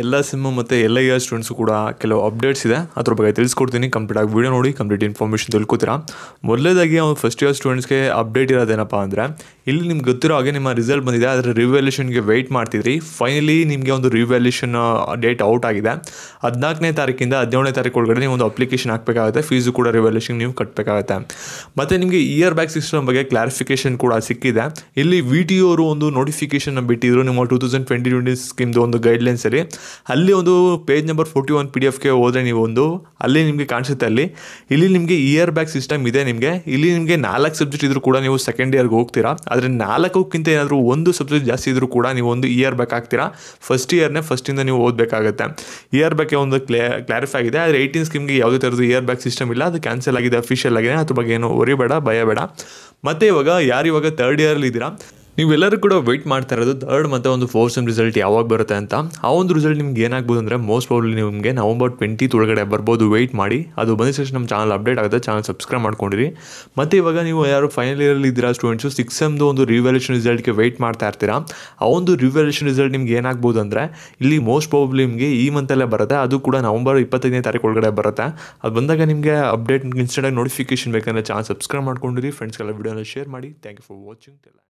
ಎಲ್ಲ ಸಿಮ್ಮು ಮತ್ತು ಎಲ್ಲ ಇಯರ್ ಸ್ಟೂಡೆಂಟ್ಸು ಕೂಡ ಕೆಲವು ಅಪ್ಡೇಟ್ಸ್ ಇದೆ ಅದ್ರ ಬಗ್ಗೆ ತಿಳಿಸ್ಕೊಡ್ತೀನಿ ಆಗಿ ವೀಡಿಯೋ ನೋಡಿ ಕಂಪ್ಲೀಟ್ ಇನ್ಫಾರ್ಮೇಷನ್ ತಿಳ್ಕೊತೀರಾ ಮೊದಲೇದಾಗಿ ಅವ್ನು ಫಸ್ಟ್ ಇಯರ್ ಸ್ಟೂಡೆಂಟ್ಸ್ಗೆ ಅಪ್ಡೇಟ್ ಇರೋದೇನಪ್ಪ ಅಂದರೆ ಇಲ್ಲಿ ನಿಮ್ಗೆ ಗೊತ್ತಿರೋ ಹಾಗೆ ನಿಮ್ಮ ರಿಸಲ್ಟ್ ಬಂದಿದೆ ಅದರ ರಿವ್ಯಾಲ್ಯೂಷನ್ಗೆ ವೆಯ್ಟ್ ಮಾಡ್ತಿದ್ರಿ ಫೈನಲಿ ನಿಮಗೆ ಒಂದು ರಿವ್ಯಾಲ್ಯೂಷನ್ ಡೇಟ್ ಔಟ್ ಆಗಿದೆ ಹದಿನಾಲ್ಕನೇ ತಾರೀಕಿಂದ ಹದಿನೇಳನೇ ತಾರೀಕು ಒಳಗಡೆ ನೀವು ಒಂದು ಅಪ್ಲಿಕೇಶನ್ ಹಾಕಬೇಕಾಗುತ್ತೆ ಫೀಸು ಕೂಡ ರಿವ್ಯಾಲ್ಯೂಷನ್ ನೀವು ಕಟ್ಟಬೇಕಾಗುತ್ತೆ ಮತ್ತು ನಿಮಗೆ ಇಯರ್ ಬ್ಯಾಕ್ ಸಿಸ್ಟಮ್ ಬಗ್ಗೆ ಕ್ಲಾರಿಫಿಕೇಷನ್ ಕೂಡ ಸಿಕ್ಕಿದೆ ಇಲ್ಲಿ ವಿ ಟಿ ಅವರು ಒಂದು ನೋಟಿಫಿಕೇಶನ್ ಬಿಟ್ಟಿದ್ರು ನಿಮ್ಮ ಟೂ ತೌಸಂಡ್ ಟ್ವೆಂಟಿ ಟ್ವೆಂಟಿ ಸ್ಕೀಮ್ದು ಒಂದು ಗೈಡ್ಲೈನ್ಸಲ್ಲಿ ಅಲ್ಲಿ ಒಂದು page number forty one P D ಎಫ್ಗೆ ಹೋದರೆ ನೀವು ಒಂದು ಅಲ್ಲಿ ನಿಮಗೆ ಕಾಣಿಸುತ್ತೆ ಅಲ್ಲಿ ಇಲ್ಲಿ ನಿಮಗೆ ಇಯರ್ ಬ್ಯಾಕ್ ಸಿಸ್ಟಮ್ ಇದೆ ನಿಮಗೆ ಇಲ್ಲಿ ನಿಮಗೆ ನಾಲ್ಕು ಸಬ್ಜೆಕ್ಟ್ ಇದ್ದರೂ ಕೂಡ ನೀವು ಸೆಕೆಂಡ್ ಇಯರ್ಗೆ ಹೋಗ್ತೀರಾ ಆದರೆ ನಾಲ್ಕಕ್ಕಿಂತ ಏನಾದರೂ ಒಂದು ಸಬ್ಜೆಕ್ಟ್ ಜಾಸ್ತಿ ಇದ್ದರೂ ಕೂಡ ನೀವು ಒಂದು ಇಯರ್ ಬ್ಯಾಕ್ ಆಗ್ತೀರಾ ಫಸ್ಟ್ ಇಯರ್ನೇ ಫಸ್ಟಿಂದ ನೀವು ಓದಬೇಕಾಗುತ್ತೆ ಇಯರ್ ಬ್ಯಾಕ್ ಒಂದು ಕ್ಲಾರಿಫೈ ಆಗಿದೆ ಆದರೆ ಏಯ್ಟೀನ್ ಸ್ಕೀಮ್ಗೆ ಯಾವುದೇ ಥರದ್ದು ಇಯರ್ ಬ್ಯಾಕ್ ಸಿಸ್ಟಮ್ ಇಲ್ಲ ಅದು ಕ್ಯಾನ್ಸಲ್ ಆಗಿದೆ ಅಫಿಷಿಯಲ್ ಆಗಿದೆ ಅದ್ರ ಬಗ್ಗೆ ಏನು ಭಯ ಬೇಡ ಮತ್ತು ಇವಾಗ ಯಾರು ಇವಾಗ ತರ್ಡ್ ಇಯರಲ್ಲಿ ಇದ್ದೀರಾ ನೀವೆಲ್ಲರೂ ಕೂಡ ವೆಯ್ಟ್ ಮಾಡ್ತಾ ಇರೋದು ಥರ್ಡ್ ಮತ್ತು ಒಂದು ಫೋರ್ತ್ ಸೆಮ್ ರಿಸಲ್ಟ್ ಯಾವಾಗ ಬರುತ್ತೆ ಅಂತ ಆ ಒಂದು ರಿಸಲ್ಟ್ ನಿಮ್ಗೆ ಏನಾಗ್ಬೋದು ಅಂದರೆ ಮೋಸ್ಟ್ ಪ್ರಾಬ್ಲಿ ನಿಮಗೆ ನವಂಬರ್ ಟ್ವೆಂಟಿ ಒಳಗಡೆ ಬರ್ಬೋದು ವೆಯ್ಟ್ ಮಾಡಿ ಅದು ಬಂದ ನಮ್ಮ ಚಾನಲ್ ಅಪ್ಡೇಟ್ ಆಗುತ್ತೆ ಚಾನಲ್ ಸಬ್ಸ್ಕ್ರೈಬ್ ಮಾಡ್ಕೊಂಡಿರಿ ಮತ್ತು ಇವಾಗ ನೀವು ಯಾರು ಫೈನಲ್ ಇಯರಲ್ಲಿ ಇದ್ದೀರಾ ಸ್ಟೂಡೆಂಟ್ಸು ಸಿಕ್ಸ್ ಎಮ್ದು ಒಂದು ರಿವ್ಯಾಲ್ಯೂಷನ್ ರಿಸಲ್ಟ್ಗೆ ವೆಯ್ಟ್ ಮಾಡ್ತಾ ಇರ್ತೀರಾ ಆ ಒಂದು ರಿವ್ಯಾಲ್ಯೂಷನ್ ರಿಸಲ್ಟ್ ನಿಮ್ಗೆ ಏನಾಗ್ಬೋದು ಅಂದರೆ ಇಲ್ಲಿ ಮೋಸ್ಟ್ ಪ್ರಾಬ್ಲಿ ನಿಮಗೆ ಈ ಮಂತಲ್ಲೇ ಬರುತ್ತೆ ಅದು ಕೂಡ ನವಂಬರ್ ಇಪ್ಪತ್ತೈದನೇ ತಾರೀಕು ಒಳಗಡೆ ಬರುತ್ತೆ ಅದು ಬಂದಾಗ ನಿಮಗೆ ಅಪ್ಡೇಟ್ ಇನ್ಸ್ಟೆಂಟಾಗಿ ನೋಟಿಫಿಕೇಶನ್ ಬೇಕಂದರೆ ಚಾನಲ್ ಸಬ್ಸ್ಕ್ರೈಬ್ ಮಾಡ್ಕೊಂಡಿರಿ ಫ್ರೆಂಡ್ಸ್ಗೆಲ್ಲ ವೀಡಿಯೋನ ಶೇರ್ ಮಾಡಿ ಥ್ಯಾಂಕ್ ಯು ಫಾರ್ ವಾಚಿಂಗ್